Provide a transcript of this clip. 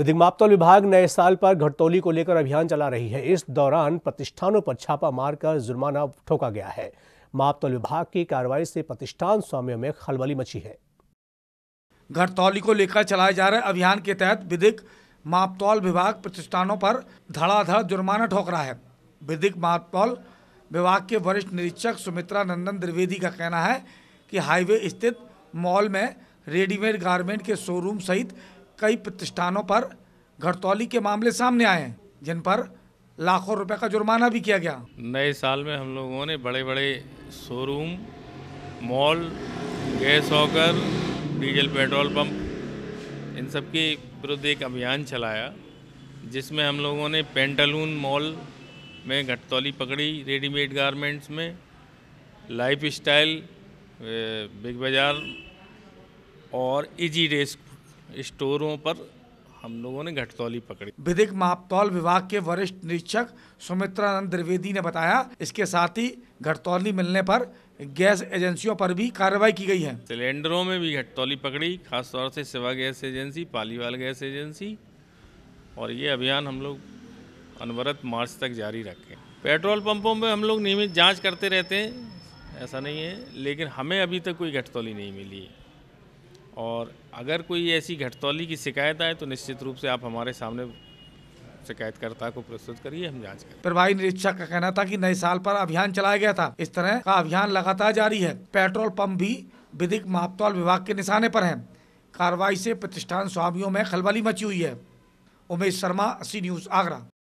मापतौल विभाग नए साल पर घटतौली को लेकर अभियान चला रही है इस दौरान प्रतिष्ठानों पर छापा मारकर जुर्माना ठोका गया है मापतौल विभाग की कार्रवाई से प्रतिष्ठान स्वामियों में खलबली मची है घटतौली को लेकर चलाए जा रहे अभियान के तहत विधिक मापतौल विभाग प्रतिष्ठानों पर धड़ाधड़ जुर्माना ठोक रहा है विधिक मापतौल विभाग के वरिष्ठ निरीक्षक सुमित्रा नंदन द्विवेदी का कहना है कि हाईवे स्थित मॉल में रेडीमेड गारमेंट के शोरूम सहित कई प्रतिष्ठानों पर घड़तौली के मामले सामने आए हैं जिन पर लाखों रुपए का जुर्माना भी किया गया नए साल में हम लोगों ने बड़े बड़े शोरूम मॉल गैस होकर डीजल पेट्रोल पंप इन सब के विरुद्ध एक अभियान चलाया जिसमें हम लोगों ने पेंटलून मॉल में घटतौली पकड़ी रेडीमेड गारमेंट्स में लाइफ स्टाइल बिग बाज़ार और इजी डेस्क स्टोरों पर हम लोगों ने घटतौली पकड़ी विधिक मापतौल विभाग के वरिष्ठ निरीक्षक सुमित्रानंद द्विवेदी ने बताया इसके साथ ही घटतौली मिलने पर गैस एजेंसियों पर भी कार्रवाई की गई है सिलेंडरों में भी घटतौली पकड़ी खासतौर से Shiva gas agency Paliwal gas agency और ये अभियान हम लोग अनवरत मार्च तक जारी रखे पेट्रोल पंपों में हम लोग नियमित जाँच करते रहते हैं ऐसा नहीं है लेकिन हमें अभी तक कोई घटतौली नहीं मिली है और अगर कोई ऐसी घटतौली की शिकायत आए तो निश्चित रूप से आप हमारे सामने शिकायतकर्ता को प्रस्तुत करिए हम जांच करें प्रभारी निरीक्षक का कहना था कि नए साल पर अभियान चलाया गया था इस तरह का अभियान लगातार जारी है पेट्रोल पंप भी विधिक मापतौल विभाग के निशाने पर है कार्रवाई से प्रतिष्ठान स्वामियों में खलबली मची हुई है उमेश शर्मा सी न्यूज़ आगरा